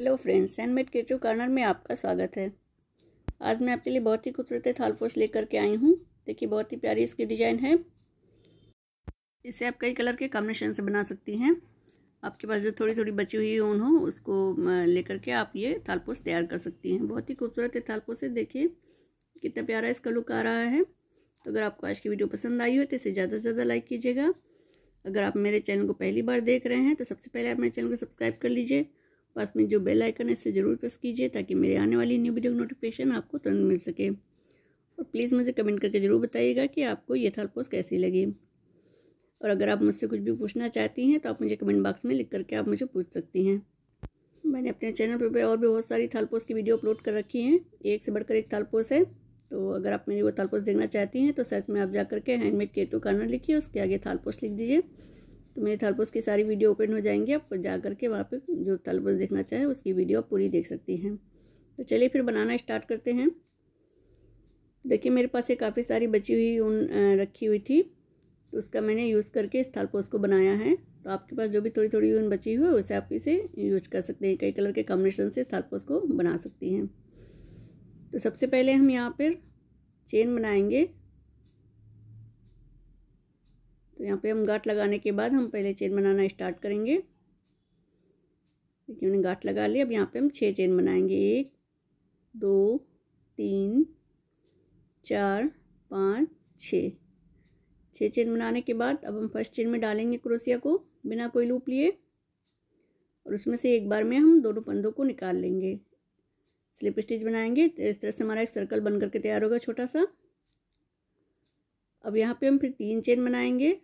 hello friends handmade केचो corner में आपका स्वागत है आज मैं आपके लिए बहुत ही खूबसूरत थालपोस लेकर के आई हूँ देखिए बहुत ही प्यारी इसकी डिज़ाइन है इसे आप कई कलर के कॉम्बिनेशन से बना सकती हैं आपके पास जो थोड़ी थोड़ी बची हुई ऊन हो उसको लेकर के आप ये थालपोस तैयार कर सकती हैं बहुत ही खूबसूरत है थालपोस है देखिए कितना प्यारा इसका लुक आ रहा है तो अगर आपको आज की वीडियो पसंद आई हो तो इसे ज़्यादा से ज़्यादा लाइक कीजिएगा अगर आप मेरे चैनल को पहली बार देख रहे हैं तो सबसे पहले आप मेरे चैनल को सब्सक्राइब कर लीजिए पास में जो बेल आइकन है इसे ज़रूर प्रेस कीजिए ताकि मेरे आने वाली न्यू वीडियो नोटिफिकेशन आपको तुरंत मिल सके और प्लीज़ मुझे कमेंट करके ज़रूर बताइएगा कि आपको ये थाल पोस्ट कैसी लगी और अगर आप मुझसे कुछ भी पूछना चाहती हैं तो आप मुझे कमेंट बॉक्स में लिख करके आप मुझे पूछ सकती हैं मैंने अपने चैनल पर और भी बहुत सारी थाल पोस्ट की वीडियो अपलोड कर रखी हैं एक से बढ़कर एक थाल पोस्ट है तो अगर आप मेरी वो थाल पोस्ट देखना चाहती हैं तो सर्च में आप जा करके हैंडमेड केटू कॉर्नर लिखिए उसके आगे थाल पोस्ट लिख दीजिए तो मेरे थलबुस की सारी वीडियो ओपन हो जाएंगी आप जा करके वहाँ पे जो थलबुस देखना चाहे उसकी वीडियो आप पूरी देख सकती हैं तो चलिए फिर बनाना स्टार्ट करते हैं देखिए मेरे पास ये काफ़ी सारी बची हुई ऊन रखी हुई थी तो उसका मैंने यूज़ करके इस थालपोस को बनाया है तो आपके पास जो भी थोड़ी थोड़ी ऊन बची हुई है उसे आप इसे यूज कर सकते हैं कई कलर के कॉम्बिनेशन से थालपोस को बना सकती हैं तो सबसे पहले हम यहाँ पर चेन बनाएंगे तो यहाँ पे हम गाठ लगाने के बाद हम पहले चेन बनाना स्टार्ट करेंगे देखिए हमने गाँट लगा ली अब यहाँ पे हम छः चेन बनाएंगे एक दो तीन चार पाँच छ छः चेन बनाने के बाद अब हम फर्स्ट चेन में डालेंगे क्रोसिया को बिना कोई लूप लिए और उसमें से एक बार में हम दोनों पंदों को निकाल लेंगे स्लिप स्टिच बनाएंगे तो इस तरह से हमारा एक सर्कल बन करके तैयार होगा छोटा सा अब यहाँ पे हम फिर तीन चेन बनाएंगे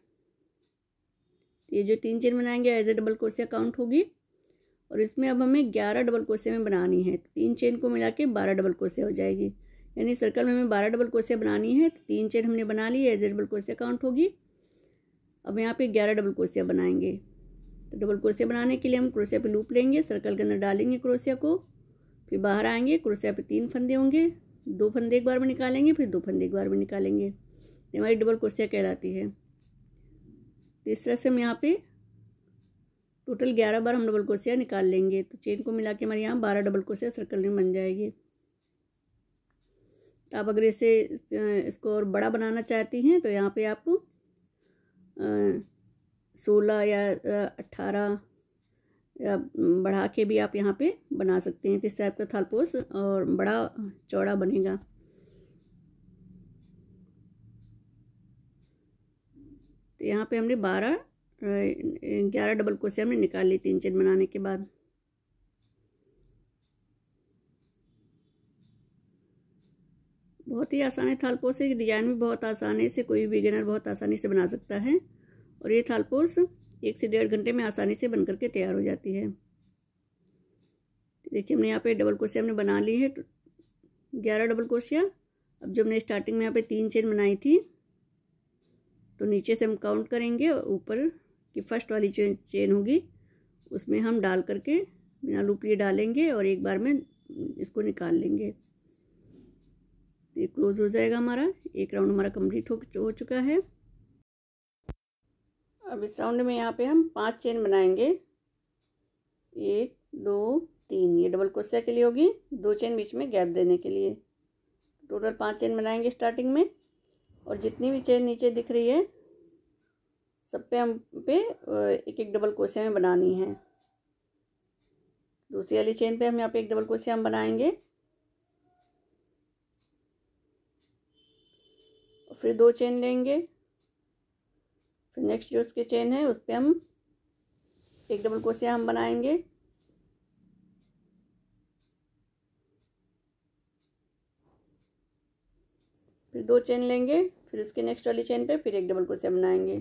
ये जो तीन चेन बनाएंगे as a double crochet count होगी और इसमें अब हमें ग्यारह डबल क्रोसिया में बनानी है तो तीन चेन को मिला के बारह डबल क्रोसिया हो जाएगी यानी सर्कल में हमें बारह डबल क्रोसिया बनानी है तो तीन चेन हमने बना ली as a double crochet count होगी अब यहाँ पे ग्यारह डबल क्रोसिया बनाएंगे तो डबल क्रोसिया बनाने के लिए हम क्रोसिया पे लूप लेंगे सर्कल के अंदर डालेंगे क्रोसिया को फिर बाहर आएंगे क्रोसिया पे तीन फंदे होंगे दो फंदे एक बार में निकालेंगे फिर दो फंदे एक बार में निकालेंगे ये हमारी डबल क्रोसिया कहलाती है तो इस तरह से हम यहाँ पे टोटल ग्यारह बार हम डबल क्रोशिया निकाल लेंगे तो चेन को मिला के हमारे यहाँ बारह डबल क्रोशिया सर्कल में बन जाएगी तो आप अगर इसे इसको और बड़ा बनाना चाहती हैं तो यहाँ पे आप सोलह या अट्ठारह या बढ़ा के भी आप यहाँ पे बना सकते हैं तो इससे आपका थालपोस और बड़ा चौड़ा बनेगा यहाँ पे हमने बारह ग्यारह डबल कोसे हमने निकाल ली तीन चेन बनाने के बाद बहुत ही आसान है थालपोस से डिजाइन भी बहुत आसान है इसे कोई भी बिगिनर बहुत आसानी से बना सकता है और ये थालपोस एक से डेढ़ घंटे में आसानी से बन करके तैयार हो जाती है देखिए हमने यहाँ पे डबल कोसे हमने बना ली है तो ग्यारह डबल क्रोशिया अब जो हमने स्टार्टिंग में यहाँ पे तीन चेन बनाई थी तो नीचे से हम काउंट करेंगे और ऊपर की फर्स्ट वाली चेन चेन होगी उसमें हम डाल करके बिना लूप लिए डालेंगे और एक बार में इसको निकाल लेंगे तो ये क्लोज हो जाएगा हमारा एक राउंड हमारा कंप्लीट हो, हो चुका है अब इस राउंड में यहाँ पे हम पांच चेन बनाएंगे एक दो तीन ये डबल क्रोशिया के लिए होगी दो चेन बीच में गैप देने के लिए टोटल पांच चेन बनाएंगे स्टार्टिंग में और जितनी भी चेन नीचे दिख रही है सब पे हम पे एक एक डबल कोसे में बनानी है दूसरी वाली चेन पे हम यहाँ पे एक डबल कोसे हम बनाएंगे और फिर दो चेन लेंगे फिर नेक्स्ट जो उसके चेन है उस पर हम एक डबल कोसे हम बनाएंगे फिर दो चेन लेंगे फिर उसके नेक्स्ट वाली चेन पे फिर एक डबल क्रोशिया बनाएंगे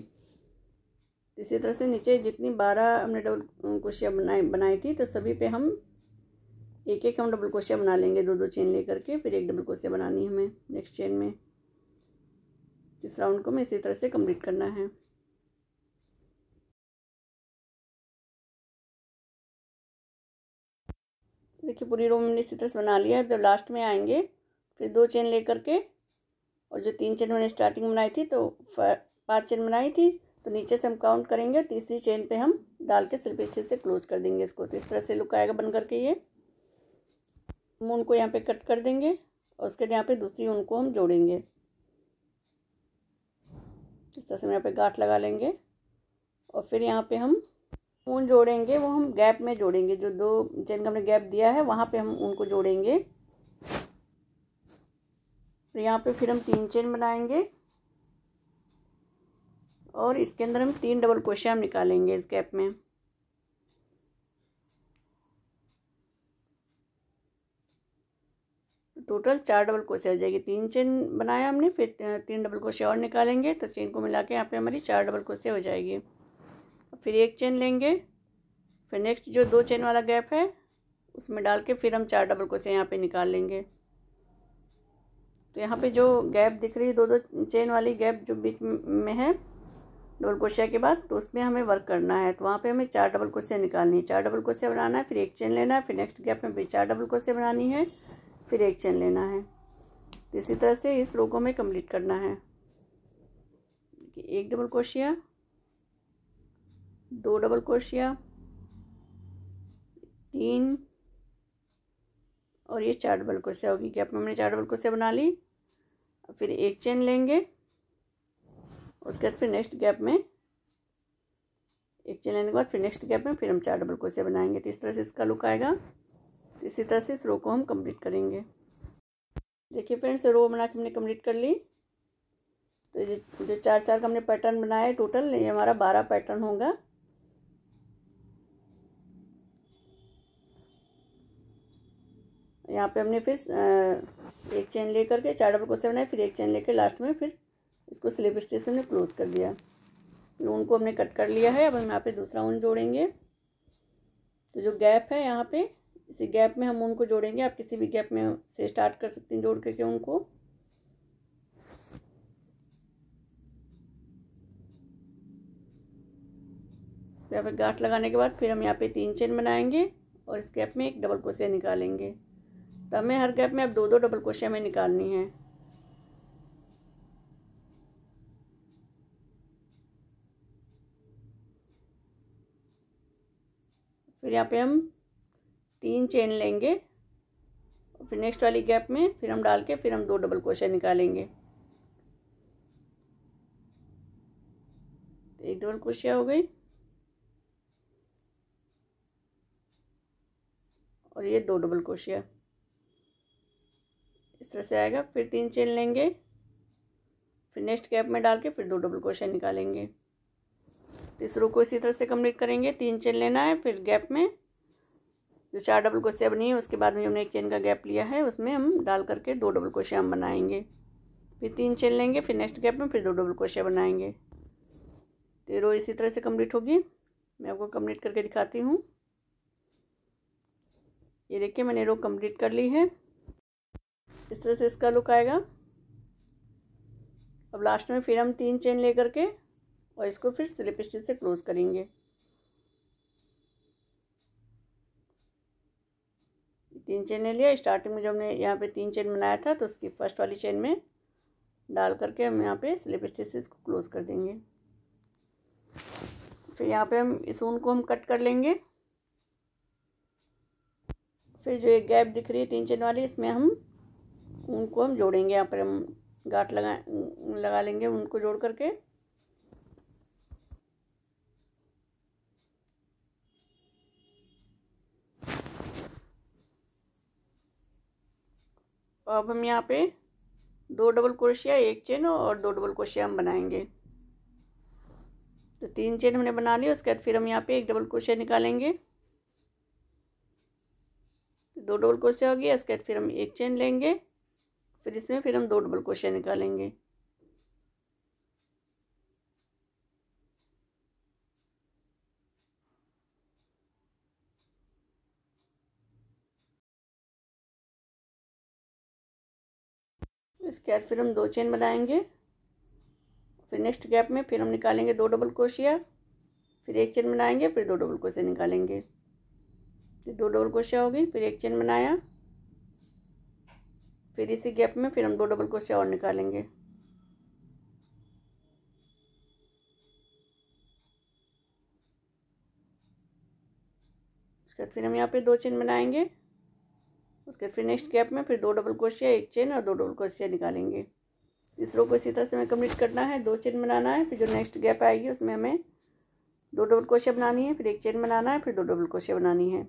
इसी तरह से नीचे जितनी बारह हमने डबल क्रोशिया बनाई बनाई थी तो सभी पे हम एक एक हम डबल क्रोशिया बना लेंगे दो दो चेन लेकर के फिर एक डबल क्रोशिया बनानी है हमें नेक्स्ट चेन में इस राउंड को हमें इसी तरह से कंप्लीट करना है देखिए पूरी रो हमने इसी तरह से बना लिया है जब लास्ट में आएंगे फिर दो चेन लेकर के और जो तीन चेन मैंने स्टार्टिंग बनाई थी तो पांच चेन बनाई थी तो नीचे से हम काउंट करेंगे तीसरी चेन पे हम डाल के सिर्फ अच्छे से क्लोज कर देंगे इसको तो इस तरह से लुक आएगा बन करके ये हम उनको यहाँ पे कट कर देंगे और उसके यहाँ पे दूसरी उनको हम जोड़ेंगे इस तरह से हम यहाँ पे गांठ लगा लेंगे और फिर यहाँ पे हम ऊन जोड़ेंगे वो हम गैप में जोड़ेंगे जो दो चेन का हमने गैप दिया है वहाँ पे हम उनको जोड़ेंगे तो यहाँ पे फिर हम तीन चेन बनाएंगे और इसके अंदर हम तीन डबल क्रोशिया हम निकालेंगे इस गैप में टोटल चार डबल क्रोशिया हो जाएगी तीन चेन बनाया हमने फिर तीन डबल क्रोशिया और निकालेंगे तो चेन को मिला के यहाँ पे हमारी चार डबल क्रोशिया हो जाएगी फिर एक चेन लेंगे फिर नेक्स्ट जो दो चेन वाला गैप है उसमें डाल के फिर हम चार डबल क्रोशिया यहाँ पे निकाल लेंगे तो यहाँ पे जो गैप दिख रही है दो दो चेन वाली गैप जो बीच में है डबल क्रोशिया के बाद तो उसमें हमें वर्क करना है तो वहाँ पे हमें चार डबल क्रोशिया निकालनी है चार डबल क्रोशिया बनाना है फिर एक चेन लेना है फिर नेक्स्ट गैप में भी चार डबल क्रोशिया बनानी है फिर एक चेन लेना है तो इसी तरह से इस लोगों में कम्प्लीट करना है एक डबल क्रोशिया दो डबल क्रोशिया तीन और ये चार डबल क्रोशिया होगी गैप में हमने चार डबल क्रोशिया बना ली फिर एक चेन लेंगे उसके बाद फिर नेक्स्ट गैप में एक चेन लेने के बाद फिर नेक्स्ट गैप में फिर हम चार डबल कोसे बनाएंगे तो इस तरह से इसका लुक आएगा तो इसी तरह से इस रो को हम कंप्लीट करेंगे देखिए फ्रेंड्स रो बना के हमने कंप्लीट कर ली तो जो चार चार का हमने पैटर्न बनाया है टोटल ये हमारा बारह पैटर्न होगा यहाँ पे हमने फिर एक चेन लेकर के चार डबल क्रोशिया बनाया फिर एक चेन लेकर लास्ट में फिर इसको स्लिप स्टेज से हमने क्लोज कर दिया ऊन को हमने कट कर लिया है अब हम यहाँ पे दूसरा ऊन जोड़ेंगे तो जो गैप है यहाँ पे इसी गैप में हम ऊन को जोड़ेंगे आप किसी भी गैप में से स्टार्ट कर सकते हैं जोड़ करके उनको यहाँ पर गांठ लगाने के बाद फिर हम यहाँ पे तीन चेन बनाएंगे और इस गैप में एक डबल क्रोशिया निकालेंगे तो हमें हर गैप में अब दो दो डबल क्रोशिया में निकालनी है फिर यहाँ पे हम तीन चेन लेंगे फिर नेक्स्ट वाली गैप में फिर हम डाल के फिर हम दो डबल क्रोशिया निकालेंगे तो एक डबल क्रोशिया हो गई और ये दो डबल क्रोशिया इस तरह से आएगा फिर तीन चेन लेंगे फिर नेक्स्ट गैप में डाल के फिर दो डबल क्रोशिया निकालेंगे तीसरे रो को इसी तरह से कंप्लीट करेंगे तीन चेन लेना है फिर गैप में जो चार डबल क्रोशिया बनी है उसके बाद में हमने एक चेन का गैप लिया है उसमें हम डाल करके दो डबल क्रोशिया हम बनाएंगे फिर तीन चेन लेंगे फिर नेक्स्ट गैप में फिर दो डबल क्रोशिया बनाएंगे तो रो इसी तरह से कंप्लीट होगी मैं आपको कंप्लीट करके दिखाती हूँ ये देखिए मैंने रो कम्प्लीट कर ली है इस तरह से इसका लुक आएगा अब लास्ट में फिर हम तीन चेन लेकर के और इसको फिर स्लिप स्टिच से क्लोज़ करेंगे तीन चेन ले लिया स्टार्टिंग में जो हमने यहाँ पे तीन चेन बनाया था तो उसकी फर्स्ट वाली चेन में डाल करके हम यहाँ पे स्लिप स्टिच से इसको क्लोज़ कर देंगे फिर यहाँ पे हम इस ऊन को हम कट कर लेंगे फिर जो एक गैप दिख रही है तीन चेन वाली इसमें हम उनको हम जोड़ेंगे यहाँ पर हम गाठ लगा लगा लेंगे उनको जोड़ करके तो अब हम यहाँ पे दो डबल क्रोशिया एक चेन और दो डबल क्रोशिया हम बनाएंगे तो तीन चेन हमने बना ली उसके बाद फिर हम यहाँ पे एक डबल क्रोशिया निकालेंगे दो डबल क्रोशिया होगी उसके बाद फिर हम एक चेन लेंगे फिर इसमें फिर हम दो डबल क्रोशिया निकालेंगे इसके बाद फिर हम दो चेन बनाएंगे फिर नेक्स्ट गैप में फिर हम निकालेंगे दो डबल क्रोशिया फिर एक चेन बनाएंगे फिर दो डबल क्रोशिया निकालेंगे फिर दो डबल क्रोशिया होगी फिर एक चेन बनाया फिर इसी गैप में फिर हम दो डबल क्रोशे और निकालेंगे उसके बाद फिर हम यहाँ पे दो चेन बनाएंगे उसके बाद फिर नेक्स्ट गैप में फिर दो डबल क्रोशिया एक चेन और दो डबल क्रोशिया निकालेंगे इस रो को इसी तरह से हमें कम्प्लीट करना है दो चेन बनाना है फिर जो नेक्स्ट गैप आएगी उसमें हमें दो डबल क्रोशिया बनानी है फिर एक चेन बनाना है फिर दो डबल क्रोशिया बनानी है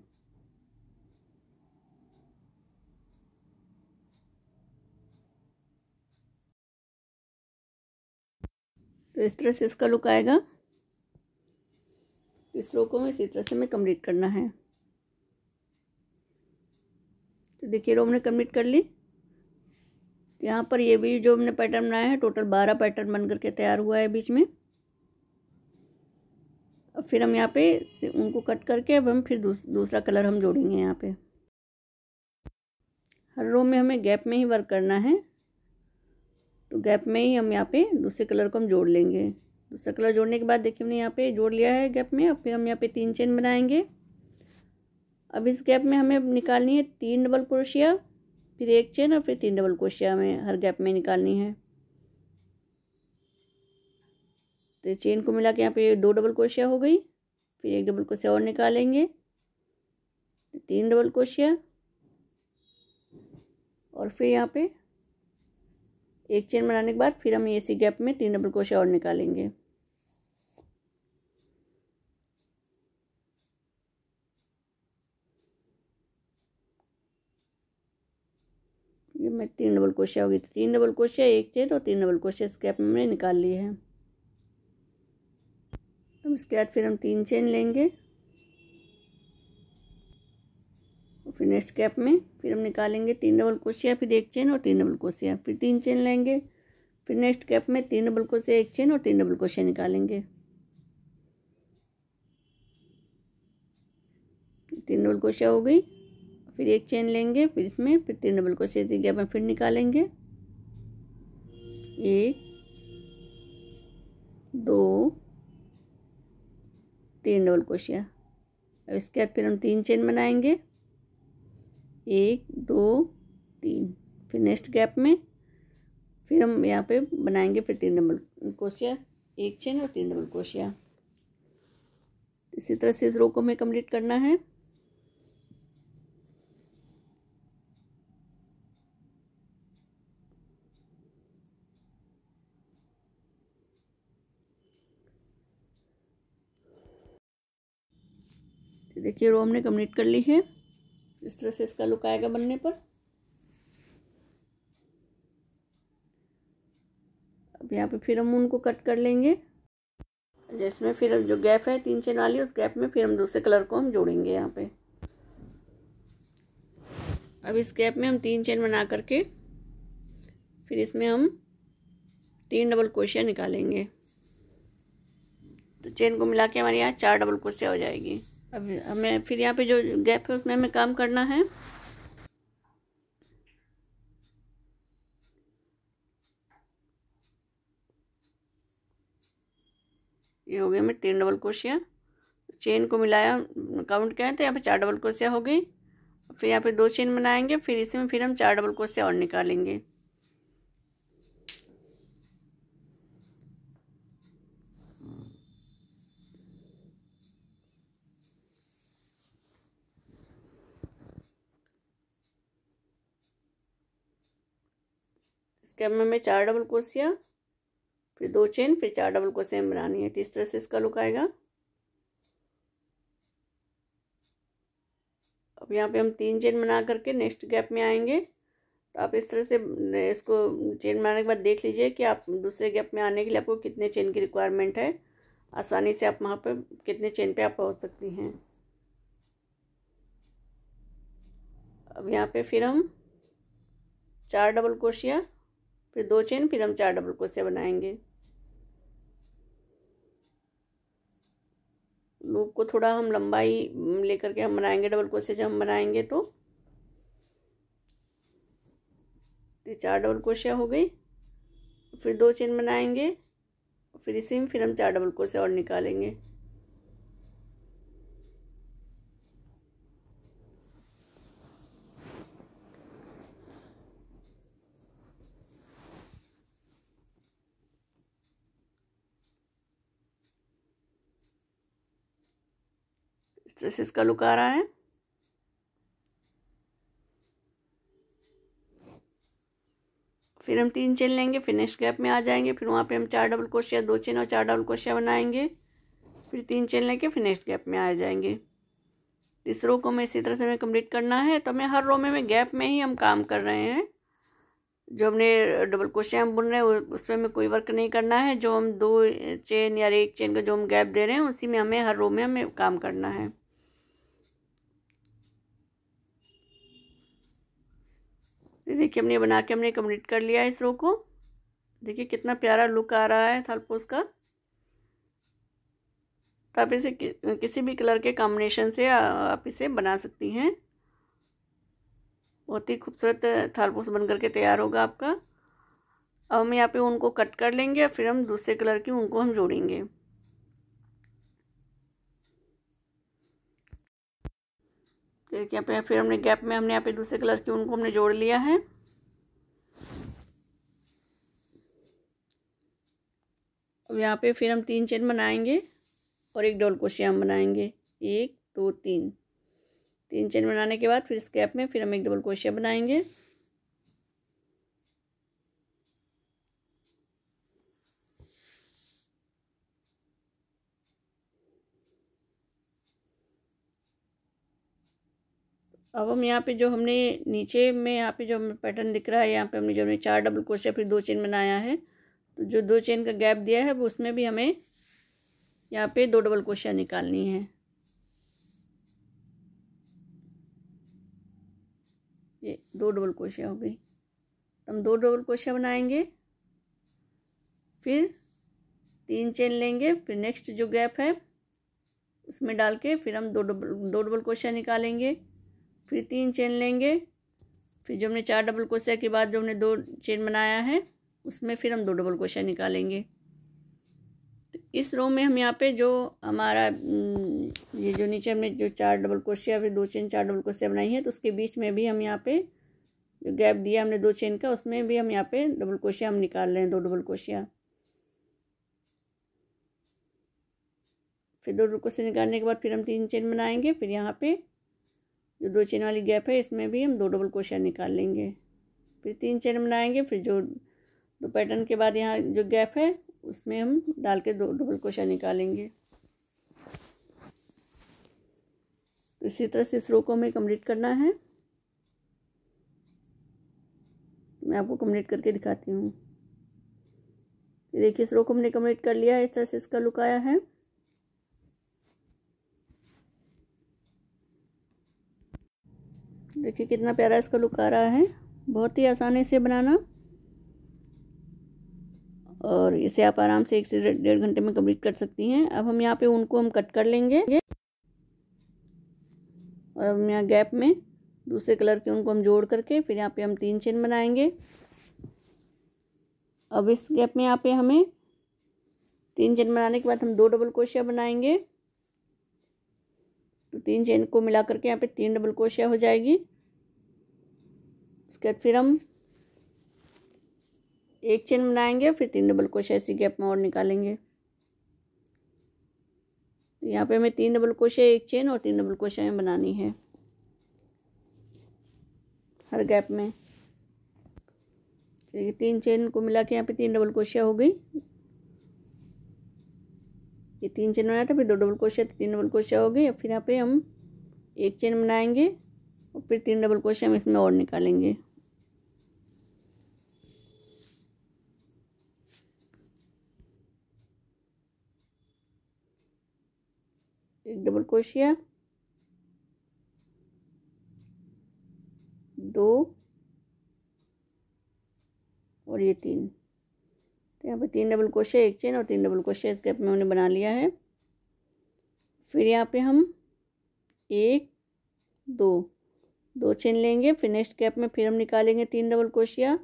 तो इस तरह से इसका लुक आएगा तो इस रो को मैं इसी तरह से मैं कम्प्लीट करना है तो देखिए रो हमने कम्प्लीट कर ली तो यहाँ पर ये भी जो हमने पैटर्न बनाया है टोटल बारह पैटर्न बन करके तैयार हुआ है बीच में अब फिर हम यहाँ पे उनको कट करके अब हम फिर दूस, दूसरा कलर हम जोड़ेंगे यहाँ पे हर रो में हमें गैप में ही वर्क करना है तो गैप में ही हम यहाँ पे दूसरे कलर को हम जोड़ लेंगे दूसरा कलर जोड़ने के बाद देखिए हमने यहाँ पे जोड़ लिया है गैप में अब फिर हम यहाँ पे तीन चेन बनाएंगे अब इस गैप में हमें निकालनी है तीन डबल क्रोशिया फिर एक चेन और फिर तीन डबल क्रोशिया हमें हर गैप में निकालनी है तो चेन को मिला के यहाँ पे दो डबल क्रोशिया हो गई फिर एक डबल क्रोशिया और निकालेंगे तीन डबल क्रोशिया और फिर यहाँ पे एक चेन बनाने के बाद फिर हम ये इसी गैप में तीन डबल क्रोशे और निकालेंगे ये मैं तीन डबल क्रोशे होगी तो तीन डबल क्रोशे एक चेन और तीन डबल क्रोशे इस गैप में हमने निकाल लिए हैं उसके तो इसके बाद फिर हम तीन चेन लेंगे फिर नेक्स्ट गैप में फिर हम निकालेंगे तीन डबल क्रोशिया फिर एक चेन और तीन डबल क्रोशिया फिर तीन चेन लेंगे फिर नेक्स्ट गैप में तीन डबल क्रोशिया एक चेन और तीन डबल क्रोशिया निकालेंगे तीन डबल क्रोशिया हो गई फिर एक चेन लेंगे फिर इसमें फिर तीन डबल क्रोशिया इसी गैप में फिर निकालेंगे एक दो तीन डबल क्रोशिया अब इसके बाद फिर हम तीन चेन बनाएंगे एक दो तीन फिर नेक्स्ट गैप में फिर हम यहाँ पे बनाएंगे फिर तीन डबल क्रोशिया एक चेन और तीन डबल क्रोशिया इसी तरह से इस रो को हमें कंप्लीट करना है देखिए रो हमने कंप्लीट कर ली है इस तरह से इसका लुक आएगा बनने पर अब यहाँ पे फिर हम उनको कट कर लेंगे जिसमें अच्छा, फिर जो गैप है तीन चेन वाली उस गैप में फिर हम दूसरे कलर को हम जोड़ेंगे यहाँ पे अब इस गैप में हम तीन चेन बना करके फिर इसमें हम तीन डबल क्रोशिया निकालेंगे तो चेन को मिला के हमारे यहाँ चार डबल क्रोशिया हो जाएगी अब हमें फिर यहाँ पे जो गैप है उसमें हमें काम करना है ये हो गया हमें तीन डबल क्रोशिया चेन को मिलाया काउंट किया तो यहाँ पे चार डबल क्रोशिया हो गई फिर यहाँ पे दो चेन बनाएंगे फिर इसमें फिर हम चार डबल क्रोशिया और निकालेंगे इसके में मैं चार डबल क्रोशिया फिर दो चेन फिर चार डबल क्रोशिया बनानी है तो इस तरह से इसका लुक आएगा अब यहाँ पे हम तीन चेन बना करके नेक्स्ट गैप में आएंगे तो आप इस तरह से इसको चेन बनाने के बाद देख लीजिए कि आप दूसरे गैप में आने के लिए आपको कितने चेन की रिक्वायरमेंट है आसानी से आप वहाँ पर कितने चेन पे आप पहुँच सकती हैं अब यहाँ पे फिर हम चार डबल क्रोशिया फिर दो चेन फिर हम चार डबल क्रोशिया बनाएंगे लूप को थोड़ा हम लंबाई लेकर के हम बनाएंगे डबल क्रोशिया जब हम बनाएंगे तो ये चार डबल क्रोशिया हो गई फिर दो चेन बनाएंगे फिर इसी में फिर हम चार डबल क्रोशिया और निकालेंगे कुछ इसका लुक आ रहा है फिर हम तीन चेन लेंगे फिनिश गैप में आ जाएंगे फिर वहाँ पे हम चार डबल क्रोशिया दो चेन और चार डबल क्रोशिया बनाएंगे फिर तीन चेन लेके फिनिश गैप में आ जाएंगे इस रो को मैं इसी तरह से हमें कंप्लीट करना है तो हमें हर रो में गैप में ही हम काम कर रहे हैं जो हमने डबल क्रोशिया हम बुन रहे हैं उसमें हमें कोई वर्क नहीं करना है जो हम दो चेन या एक चेन का जो हम गैप दे रहे हैं उसी में हमें हर रो में हमें काम करना है देखिए हमने बना के हमने कम्प्लीट कर लिया है इस रो को देखिए कितना प्यारा लुक आ रहा है थालपोस का तो आप इसे कि, किसी भी कलर के कॉम्बिनेशन से आप इसे बना सकती हैं बहुत ही खूबसूरत थालपोस बन करके तैयार होगा आपका अब हम यहाँ पे उनको कट कर लेंगे और फिर हम दूसरे कलर की उनको हम जोड़ेंगे फिर यहाँ पे फिर हमने गैप में हमने यहाँ पे दूसरे कलर की उनको हमने जोड़ लिया है अब यहाँ पे फिर हम तीन चेन बनाएंगे और एक डोल क्रोशिया हम बनाएंगे एक दो तीन तीन चेन बनाने के बाद फिर इस गैप में फिर हम एक डबल क्रोशिया बनाएंगे अब हम यहाँ पे जो हमने नीचे में यहाँ पे जो हमें पैटर्न दिख रहा है यहाँ पे हमने जो हमने चार डबल क्रोशिया फिर दो चेन बनाया है तो जो दो चेन का गैप दिया है वो उसमें भी हमें यहाँ पे दो डबल क्रोशिया निकालनी है ये दो डबल क्रोशिया हो गई तो हम दो डबल क्रोशिया बनाएंगे फिर तीन चेन लेंगे फिर नेक्स्ट जो गैप है उसमें डाल के फिर हम दो डबल दो डबल क्रोशिया निकालेंगे फिर तीन चेन लेंगे फिर जो हमने चार डबल क्रोशिया के बाद जो हमने दो चेन बनाया है उसमें फिर हम दो डबल क्रोशिया निकालेंगे तो इस रो में हम यहाँ पे जो हमारा हम्म, ये जो नीचे हमने जो चार डबल क्रोशिया फिर दो चेन चार डबल क्रोशिया बनाई है तो उसके बीच में भी हम यहाँ पे जो गैप दिया हमने दो चेन का उसमें भी हम यहाँ पे डबल क्रोशिया हम निकाल रहे हैं दो डबल क्रोशिया फिर दो डबल क्रोशिया निकालने के बाद फिर हम तीन चेन बनाएंगे फिर यहाँ पे जो दो चेन वाली गैप है इसमें भी हम दो डबल क्रोशिया निकाल लेंगे फिर तीन चेन बनाएंगे फिर जो दो पैटर्न के बाद यहाँ जो गैप है उसमें हम डाल के दो डबल क्रोशिया निकालेंगे तो इसी तरह से इस रो को हमें कम्प्लीट करना है मैं आपको कम्प्लीट करके दिखाती हूँ देखिए इस रो को हमने कम्प्लीट कर लिया है इस तरह से इसका लुक आया है देखिए कितना प्यारा इसका लुक आ रहा है बहुत ही आसानी से बनाना और इसे आप आराम से एक से डेढ़ घंटे में कंप्लीट कर सकती हैं अब हम यहाँ पे उनको हम कट कर लेंगे और हम यहाँ गैप में दूसरे कलर के उनको हम जोड़ करके फिर यहाँ पे हम तीन चेन बनाएंगे अब इस गैप में यहाँ पे हमें तीन चेन बनाने के बाद हम दो डबल क्रोशिया बनाएंगे तो तीन चेन को मिला करके यहाँ पे तीन डबल क्रोशिया हो जाएगी उसके बाद फिर हम एक चेन बनाएंगे फिर तीन डबल क्रोशिया इसी गैप में और निकालेंगे तो यहाँ पे हमें तीन डबल क्रोशिया एक चेन और तीन डबल क्रोशिया बनानी है हर गैप में तो तीन चेन को मिला के यहाँ पे तीन डबल क्रोशिया हो गई ये तीन चेन बनाया था फिर दो डबल क्रोशिया तो तीन डबल क्रोशिया हो गए फिर यहाँ पे हम एक चेन बनाएंगे और फिर तीन डबल क्रोशिया हम इसमें और निकालेंगे एक डबल क्रोशिया दो और ये तीन तो यहाँ पर तीन डबल क्रोशे एक चेन और तीन डबल क्रोशे इस गैप में हमने बना लिया है फिर यहाँ पे हम एक दो दो चेन लेंगे फिर नेक्स्ट कैप में फिर हम निकालेंगे तीन डबल क्रोशिया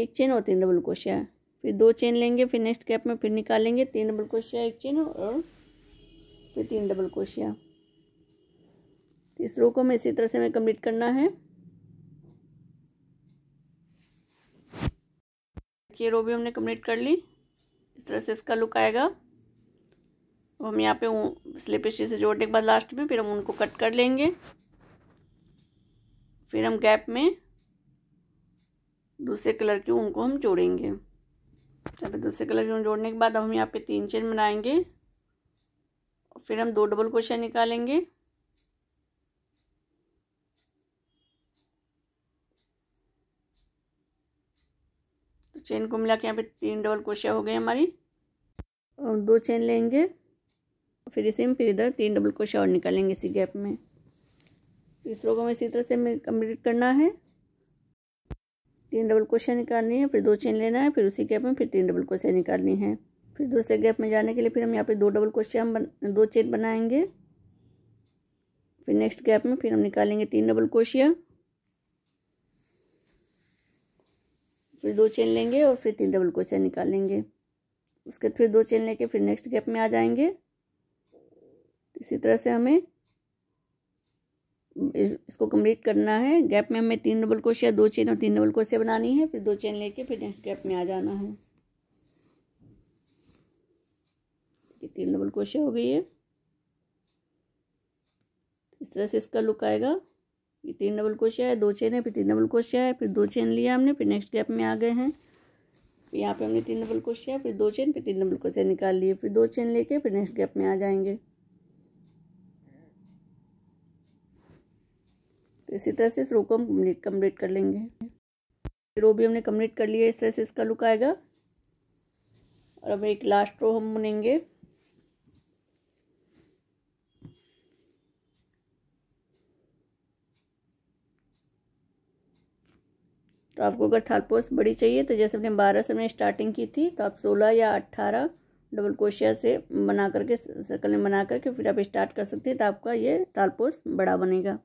एक चेन और तीन डबल क्रोशिया फिर दो चेन लेंगे फिर नेक्स्ट कैप में फिर निकालेंगे तीन डबल क्रोशिया एक चेन और फिर तीन डबल क्रोशिया इस रो को हमें इसी तरह से हमें कम्प्लीट करना है ये रो भी हमने कम्प्लीट कर ली इस तरह से इसका लुक आएगा अब हम यहाँ पे स्लिप स्टिच से जोड़ने के बाद लास्ट में फिर हम उनको कट कर लेंगे फिर हम गैप में दूसरे कलर के उनको हम जोड़ेंगे यहाँ दूसरे कलर के उन जोड़ने के बाद हम यहाँ पे तीन चेन बनाएंगे फिर हम दो डबल क्रोशिया निकालेंगे चेन को मिला के यहाँ पे तीन डबल क्रोशिया हो गए हमारी और दो चेन लेंगे फिर इसी में फिर इधर तीन डबल क्रोशिया और निकालेंगे इसी गैप में इस को हमें इसी तरह से हमें कम्प्लीट करना है तीन डबल क्रोशिया निकालनी है फिर दो चेन लेना है फिर उसी गैप में फिर तीन डबल क्रोशिया निकालनी है फिर दूसरे गैप में जाने के लिए फिर हम यहाँ पे दो डबल क्रोशिया हम बन, दो चेन बनाएंगे फिर नेक्स्ट गैप में फिर हम निकालेंगे तीन डबल क्रोशिया फिर दो चेन लेंगे और फिर तीन डबल क्रोशिया निकालेंगे उसके फिर दो चेन लेके फिर नेक्स्ट गैप में आ जाएंगे इसी तरह से हमें इस, इसको कंप्लीट करना है गैप में हमें तीन डबल क्रोशिया दो चेन और तीन डबल क्रोशिया बनानी है फिर दो चेन लेके फिर नेक्स्ट गैप में आ जाना है तीन डबल क्रोशिया हो गई है इस तरह से इसका लुक आएगा ये तीन डबल क्रोशिया है दो चेन है फिर तीन डबल क्रोशिया है फिर दो चेन लिया हमने फिर नेक्स्ट गैप में आ गए हैं फिर यहाँ पे हमने तीन डबल क्रोशिया फिर दो चेन फिर तीन डबल क्रोशिया निकाल लिए फिर दो चेन लेके फिर नेक्स्ट गैप में आ जाएंगे तो इसी तरह से इस रो को हम कम्प्लीट कर लेंगे फिर रो भी हमने कम्प्लीट कर लिया इस तरह से इसका लुक आएगा और अब एक लास्ट रो हम बुनेंगे तो आपको अगर पोस्ट बड़ी चाहिए तो जैसे हमने बारह से हमने स्टार्टिंग की थी तो आप सोलह या अट्ठारह डबल कोशिया से बना करके सर्कल में बना करके फिर आप स्टार्ट कर सकते हैं तो आपका ये पोस्ट बड़ा बनेगा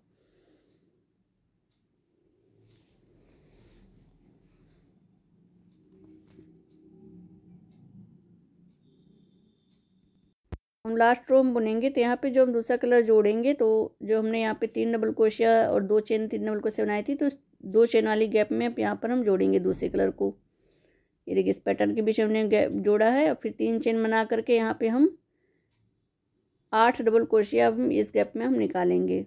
हम लास्ट रो बुनेंगे तो यहाँ पे जो हम दूसरा कलर जोड़ेंगे तो जो हमने यहाँ पे तीन डबल कोशिया और दो चेन तीन डबल कोशिया बनाई थी तो दो चेन वाली गैप में अब यहाँ पर हम जोड़ेंगे दूसरे कलर को ये देखिए इस पैटर्न के बीच हमने गैप जोड़ा है और फिर तीन चेन बना करके यहाँ पे हम आठ डबल क्रोशिया अब इस गैप में हम निकालेंगे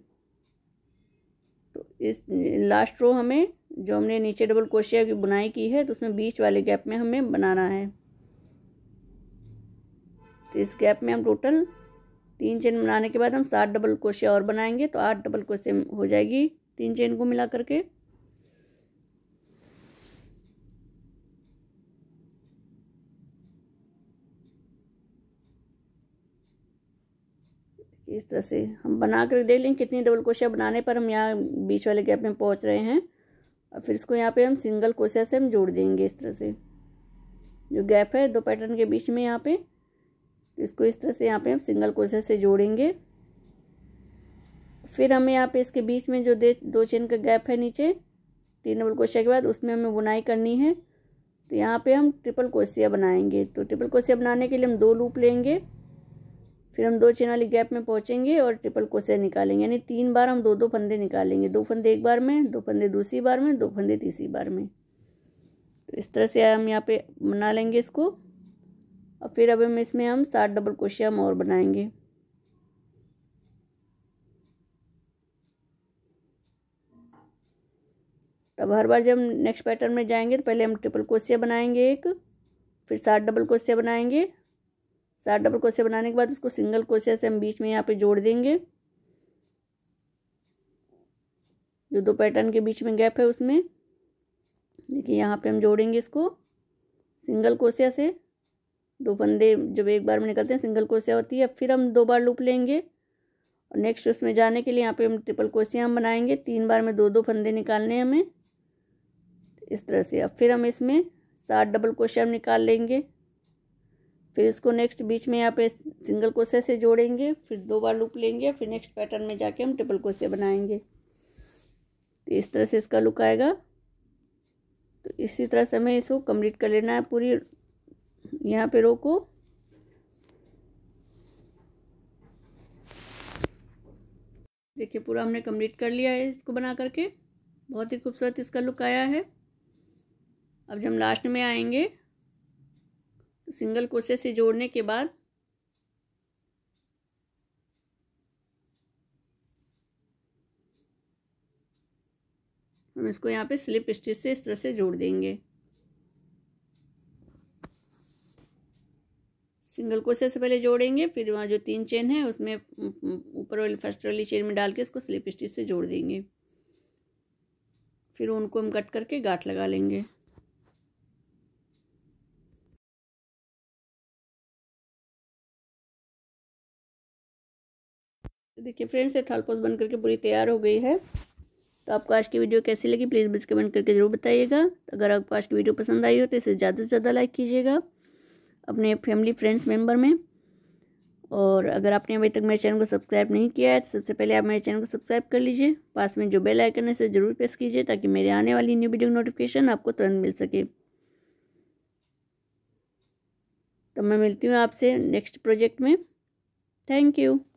तो इस लास्ट रो हमें जो हमने नीचे डबल क्रोशिया की बुनाई की है तो उसमें बीच वाले गैप में हमें बनाना है तो इस गैप में हम टोटल तीन चेन बनाने के बाद हम सात डबल क्रोशिया और बनाएंगे तो आठ डबल क्रोशिया हो जाएगी तीन चेन को मिला करके इस तरह से हम बना कर देख लेंगे कितनी डबल क्रोशिया बनाने पर हम यहाँ बीच वाले गैप में पहुँच रहे हैं और फिर इसको यहाँ पे हम सिंगल क्रोशिया से हम जोड़ देंगे इस तरह से जो गैप है दो पैटर्न के बीच में यहाँ पे तो इसको इस तरह से यहाँ पे हम सिंगल क्रोशिया से जोड़ेंगे फिर हमें यहाँ पे इसके बीच में जो दे दो चेन का गैप है नीचे तीन डबल क्रोशिया के बाद उसमें हमें बुनाई करनी है तो यहाँ पर हम ट्रिपल कोशिया बनाएंगे तो ट्रिपल कोशिया बनाने के लिए हम दो लूप लेंगे फिर हम दो चेन वाली गैप में पहुँचेंगे और ट्रिपल कोसे निकालेंगे यानी तीन बार हम दो दो फंदे निकालेंगे दो फंदे एक बार में दो फंदे दूसरी बार में दो फंदे तीसरी बार में तो इस तरह से हम यहाँ पे बना लेंगे इसको और फिर अब हम इसमें हम सात डबल कोशिया हम और बनाएंगे तब हर बार जब नेक्स्ट पैटर्न में जाएंगे तो पहले हम ट्रिपल कोसिया बनाएंगे एक फिर सात डबल कोसिया बनाएंगे सात डबल क्रोशिया बनाने के बाद उसको सिंगल क्रोशिया से हम बीच में यहाँ पे जोड़ देंगे जो दो पैटर्न के बीच में गैप है उसमें देखिए यहाँ पे हम जोड़ेंगे इसको सिंगल क्रोशिया से दो फंदे जब एक बार में निकलते हैं सिंगल क्रोशिया होती है फिर हम दो बार लूप लेंगे और नेक्स्ट उसमें जाने के लिए यहाँ पे हम ट्रिपल क्रोशिया हम बनाएंगे तीन बार में दो दो फंदे निकालने हैं हमें इस तरह से अब फिर हम इसमें सात डबल क्रोशिया हम निकाल लेंगे फिर इसको नेक्स्ट बीच में यहाँ पे सिंगल कोसे से जोड़ेंगे फिर दो बार लूप लेंगे फिर नेक्स्ट पैटर्न में जाके हम ट्रिपल कोसे बनाएंगे तो इस तरह से इसका लुक आएगा तो इसी तरह से हमें इसको कंप्लीट कर लेना है पूरी यहाँ पे रो को देखिए पूरा हमने कंप्लीट कर लिया है इसको बना करके बहुत ही खूबसूरत इसका लुक आया है अब जब हम लास्ट में आएंगे सिंगल क्रोशे से जोड़ने के बाद हम इसको यहाँ पे स्लिप स्टिच से इस तरह से जोड़ देंगे सिंगल क्रोशे से पहले जोड़ेंगे फिर वहाँ जो तीन चेन है उसमें ऊपर वाली फर्स्ट वाली चेन में डाल के इसको स्लिप स्टिच से जोड़ देंगे फिर उनको हम कट करके गांठ लगा लेंगे तो देखिए फ्रेंड्स ये पोस बन करके पूरी तैयार हो गई है तो आपको आज की वीडियो कैसी लगी प्लीज़ मुझे कमेंट करके ज़रूर बताइएगा अगर आपको आज की वीडियो पसंद आई हो तो इसे ज़्यादा से ज़्यादा लाइक कीजिएगा अपने फैमिली फ्रेंड्स मेम्बर में और अगर आपने अभी तक मेरे चैनल को सब्सक्राइब नहीं किया है तो सबसे पहले आप मेरे चैनल को सब्सक्राइब कर लीजिए पास में जो बेल आइकन है इसे ज़रूर प्रेस कीजिए ताकि मेरे आने वाली न्यू वीडियो नोटिफिकेशन आपको तुरंत मिल सके तो मैं मिलती हूँ आपसे नेक्स्ट प्रोजेक्ट में थैंक यू